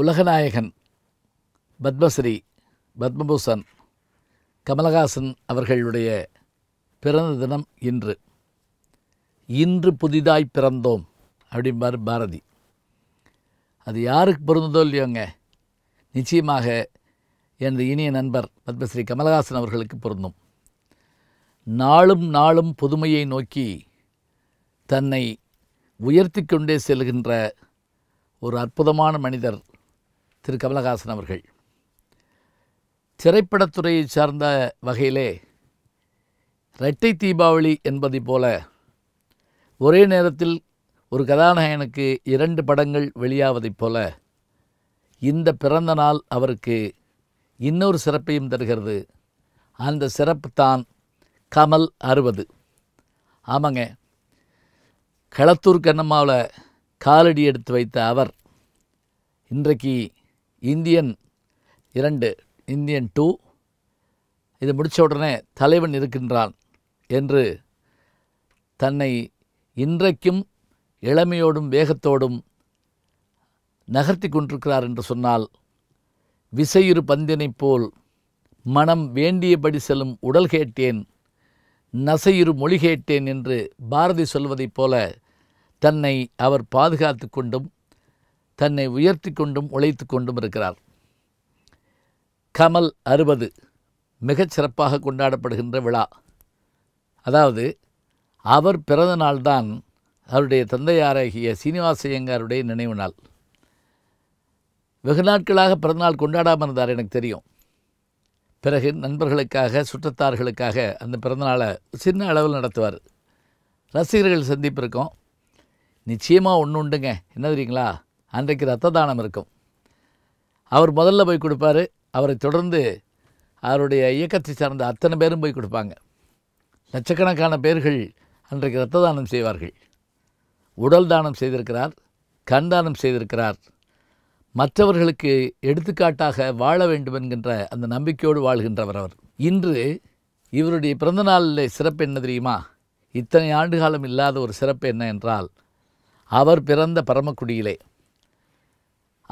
உலகநாயகன் பத்மஸ்ரீ பத்மபூஷன் கமலஹாசன் அவர்களுடைய பிறந்த தினம் இன்று இன்று புதிதாய் பிறந்தோம் அப்படிம்பார் பாரதி அது யாருக்கு பொருந்ததோ இல்லையோங்க நிச்சயமாக எனது இனிய நண்பர் பத்மஸ்ரீ கமலஹாசன் அவர்களுக்கு பொருந்தும் நாளும் நாளும் புதுமையை நோக்கி தன்னை உயர்த்தி கொண்டே செல்கின்ற ஒரு அற்புதமான மனிதர் திரு கமலஹாசன் அவர்கள் திரைப்படத்துறையை சார்ந்த வகையிலே இரட்டை தீபாவளி என்பதை போல ஒரே நேரத்தில் ஒரு கதாநாயகனுக்கு இரண்டு படங்கள் வெளியாவதைப் போல இந்த பிறந்த நாள் அவருக்கு இன்னொரு சிறப்பையும் தருகிறது அந்த சிறப்பு தான் கமல் அறுபது ஆமாங்க களத்தூர் கண்ணம்மாவில் காலடி எடுத்து வைத்த அவர் இன்றைக்கு இந்தியன் இரண்டு இந்தியன் டூ இது முடித்த உடனே தலைவன் இருக்கின்றான் என்று தன்னை இன்றைக்கும் இளமையோடும் வேகத்தோடும் நகர்த்தி கொண்டிருக்கிறார் என்று சொன்னால் விசையிறு பந்தினைப் போல் மனம் வேண்டியபடி செல்லும் உடல் கேட்டேன் நசையிறு மொழி கேட்டேன் என்று பாரதி சொல்வதைப் போல தன்னை அவர் பாதுகாத்து கொண்டும் தன்னை உயர்த்தி கொண்டும் உழைத்து கொண்டும் இருக்கிறார் கமல் அறுபது மிகச் சிறப்பாக கொண்டாடப்படுகின்ற விழா அதாவது அவர் பிறந்த நாள்தான் அவருடைய தந்தையாராகிய சீனிவாசையங்காருடைய நினைவு நாள் வெகு நாட்களாக பிறந்தநாள் கொண்டாடாமல் இருந்தார் எனக்கு தெரியும் பிறகு நண்பர்களுக்காக சுற்றத்தார்களுக்காக அந்த பிறந்தநாளை சின்ன அளவில் நடத்துவார் ரசிகர்கள் சந்திப்பு இருக்கோம் நிச்சயமாக ஒன்று உண்டுங்க என்ன தெரியுங்களா அன்றைக்கு ரத்த தானம் இருக்கும் அவர் முதல்ல போய் கொடுப்பார் அவரை தொடர்ந்து அவருடைய இயக்கத்தை சார்ந்த அத்தனை பேரும் போய் கொடுப்பாங்க லட்சக்கணக்கான பேர்கள் அன்றைக்கு ரத்த தானம் செய்வார்கள் உடல் தானம் செய்திருக்கிறார் கண் தானம் செய்திருக்கிறார் மற்றவர்களுக்கு எடுத்துக்காட்டாக வாழ வேண்டும் என்கின்ற அந்த நம்பிக்கையோடு வாழ்கின்றவர் அவர் இன்று இவருடைய பிறந்தநாளில் சிறப்பு என்ன தெரியுமா இத்தனை ஆண்டுகாலம் இல்லாத ஒரு சிறப்பு என்ன என்றால் அவர் பிறந்த பரமக்குடியிலே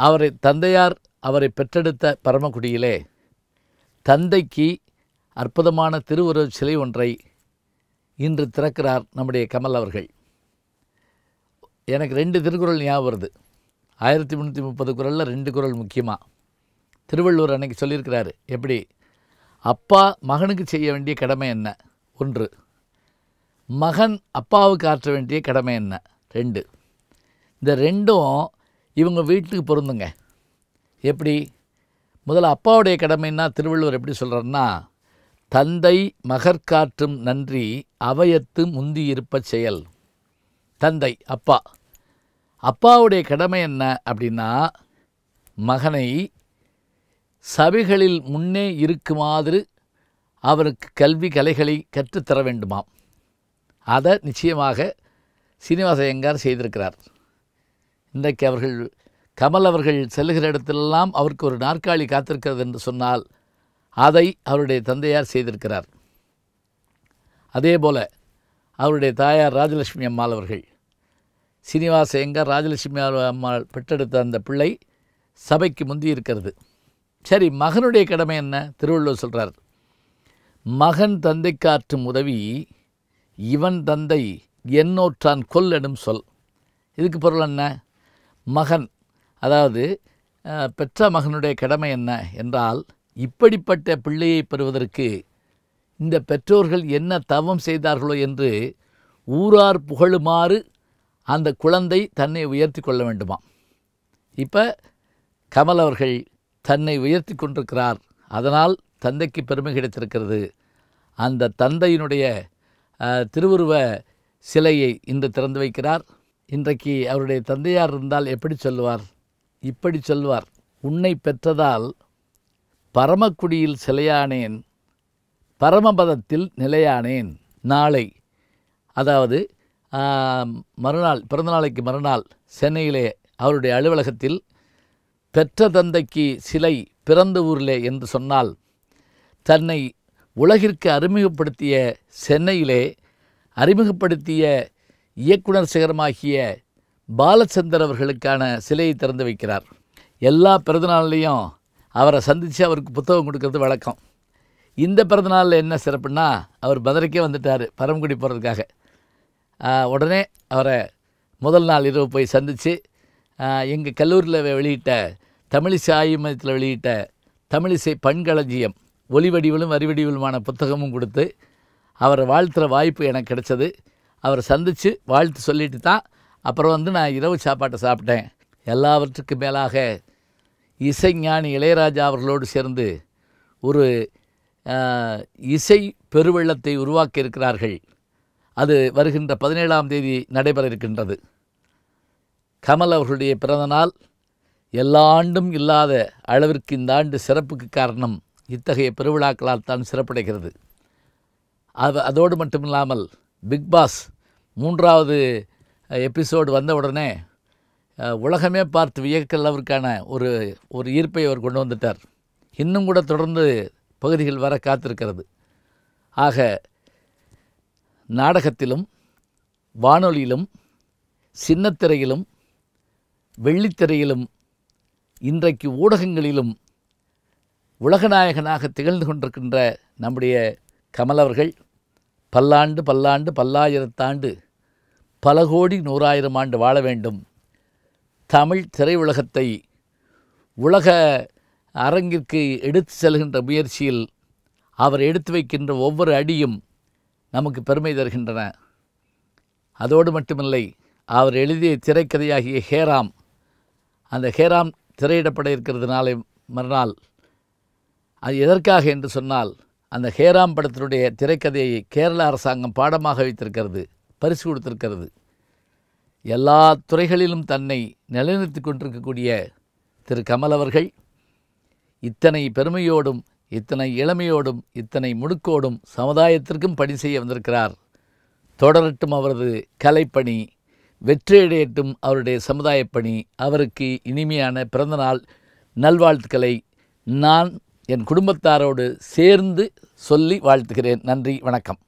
அவரை தந்தையார் அவரை பெற்றெடுத்த பரமக்குடியிலே தந்தைக்கு அற்புதமான திருவுருவ சிலை ஒன்றை இன்று திறக்கிறார் நம்முடைய கமல் அவர்கள் எனக்கு ரெண்டு திருக்குறள் ஞாபகம் வருது ஆயிரத்தி முந்நூற்றி முப்பது குரலில் ரெண்டு குரல் முக்கியமாக திருவள்ளுவர் அன்னைக்கு சொல்லியிருக்கிறாரு எப்படி அப்பா மகனுக்கு செய்ய வேண்டிய கடமை என்ன ஒன்று மகன் அப்பாவுக்கு ஆற்ற வேண்டிய கடமை என்ன ரெண்டு இந்த ரெண்டும் இவங்க வீட்டுக்கு பொருந்துங்க எப்படி முதல்ல அப்பாவுடைய கடமைன்னா திருவள்ளுவர் எப்படி சொல்கிறாருன்னா தந்தை மகற்காற்றும் நன்றி அவயத்து முந்தி இருப்ப செயல் தந்தை அப்பா அப்பாவுடைய கடமை என்ன அப்படின்னா மகனை சபைகளில் முன்னே மாதிரி அவருக்கு கல்வி கலைகளை கற்றுத்தர வேண்டுமாம் அதை நிச்சயமாக சீனிவாச ஐயங்கார் செய்திருக்கிறார் இன்றைக்கு அவர்கள் கமல் அவர்கள் செல்லுகிற இடத்திலெல்லாம் அவருக்கு ஒரு நாற்காலி காத்திருக்கிறது என்று சொன்னால் அதை அவருடைய தந்தையார் செய்திருக்கிறார் அதே போல் அவருடைய தாயார் ராஜலட்சுமி அம்மாள் அவர்கள் சீனிவாச எங்கர் ராஜலட்சுமி அம்மாள் பெற்றெடுத்த அந்த பிள்ளை சபைக்கு முந்தி இருக்கிறது சரி மகனுடைய கடமை என்ன திருவள்ளுவர் சொல்கிறார் மகன் தந்தைக்காற்றும் உதவி இவன் தந்தை என்னோற்றான் கொல் எனும் சொல் இதுக்கு பொருள் என்ன மகன் அதாவது பெற்ற மகனுடைய கடமை என்ன என்றால் இப்படிப்பட்ட பிள்ளையை பெறுவதற்கு இந்த பெற்றோர்கள் என்ன தவம் செய்தார்களோ என்று ஊரார் புகழுமாறு அந்த குழந்தை தன்னை உயர்த்தி கொள்ள வேண்டுமாம் இப்போ கமல் அவர்கள் தன்னை உயர்த்தி கொண்டிருக்கிறார் அதனால் தந்தைக்கு பெருமை கிடைத்திருக்கிறது அந்த தந்தையினுடைய திருவுருவ சிலையை இன்று திறந்து வைக்கிறார் இன்றைக்கு அவருடைய தந்தையார் இருந்தால் எப்படி சொல்வார் இப்படி சொல்வார் உன்னை பெற்றதால் பரமக்குடியில் சிலையானேன் பரமபதத்தில் நிலையானேன் நாளை அதாவது மறுநாள் பிறந்தநாளைக்கு மறுநாள் சென்னையிலே அவருடைய அலுவலகத்தில் பெற்ற தந்தைக்கு சிலை பிறந்த ஊரிலே என்று சொன்னால் தன்னை உலகிற்கு அறிமுகப்படுத்திய சென்னையிலே அறிமுகப்படுத்திய இயக்குனர் சிகரமாகிய பாலச்சந்தர் அவர்களுக்கான சிலையை திறந்து வைக்கிறார் எல்லா பிறந்தநாள்லேயும் அவரை சந்தித்து அவருக்கு புத்தகம் கொடுக்கறது வழக்கம் இந்த பிறந்தநாளில் என்ன சிறப்புன்னா அவர் மதுரைக்கே வந்துட்டார் பரமக்குடி போகிறதுக்காக உடனே அவரை முதல் நாள் இரவு போய் சந்தித்து எங்கள் கல்லூரியில் வெளியிட்ட தமிழிசை மையத்தில் வெளியிட்ட தமிழிசை பண்களஞ்சியம் ஒலிவடிவிலும் அறிவடிவிலுமான புத்தகமும் கொடுத்து அவரை வாழ்த்துகிற வாய்ப்பு எனக்கு கிடைச்சது அவரை சந்தித்து வாழ்த்து சொல்லிட்டு தான் அப்புறம் வந்து நான் இரவு சாப்பாட்டை சாப்பிட்டேன் எல்லாவற்றுக்கு மேலாக இசைஞானி இளையராஜா அவர்களோடு சேர்ந்து ஒரு இசை பெருவெள்ளத்தை உருவாக்கி இருக்கிறார்கள் அது வருகின்ற பதினேழாம் தேதி நடைபெற இருக்கின்றது கமல் அவர்களுடைய பிறந்த நாள் எல்லா ஆண்டும் இல்லாத அளவிற்கு இந்த ஆண்டு சிறப்புக்கு காரணம் இத்தகைய பெருவிழாக்களால் தான் சிறப்படைகிறது அது அதோடு மட்டுமில்லாமல் பிக்பாஸ் மூன்றாவது எபிசோடு வந்த உடனே உலகமே பார்த்து வியக்கலவருக்கான ஒரு ஒரு ஈர்ப்பை அவர் கொண்டு வந்துட்டார் இன்னும் கூட தொடர்ந்து பகுதிகள் வர காத்திருக்கிறது ஆக நாடகத்திலும் வானொலியிலும் சின்னத்திரையிலும் வெள்ளித்திரையிலும் இன்றைக்கு ஊடகங்களிலும் உலகநாயகனாக திகழ்ந்து கொண்டிருக்கின்ற நம்முடைய கமல் அவர்கள் பல்லாண்டு பல்லாண்டு பல்லாயிரத்தாண்டு பல கோடி நூறாயிரம் ஆண்டு வாழ வேண்டும் தமிழ் திரையுலகத்தை உலக அரங்கிற்கு எடுத்து செல்கின்ற முயற்சியில் அவர் எடுத்து வைக்கின்ற ஒவ்வொரு அடியும் நமக்கு பெருமை தருகின்றன அதோடு மட்டுமில்லை அவர் எழுதிய திரைக்கதையாகிய ஹேராம் அந்த ஹேராம் திரையிடப்பட இருக்கிறது நாளை மறுநாள் அது எதற்காக என்று சொன்னால் அந்த ஹேராம் படத்தினுடைய திரைக்கதையை கேரள அரசாங்கம் பாடமாக வைத்திருக்கிறது பரிசு கொடுத்திருக்கிறது எல்லா துறைகளிலும் தன்னை நிலைநிறுத்தி கொண்டிருக்கக்கூடிய திரு கமல் அவர்கள் இத்தனை பெருமையோடும் இத்தனை இளமையோடும் இத்தனை முடுக்கோடும் சமுதாயத்திற்கும் பணி செய்ய வந்திருக்கிறார் தொடரட்டும் அவரது கலைப்பணி வெற்றியடையட்டும் அவருடைய சமுதாய பணி அவருக்கு இனிமையான பிறந்தநாள் நல்வாழ்த்துக்களை நான் என் குடும்பத்தாரோடு சேர்ந்து சொல்லி வாழ்த்துகிறேன் நன்றி வணக்கம்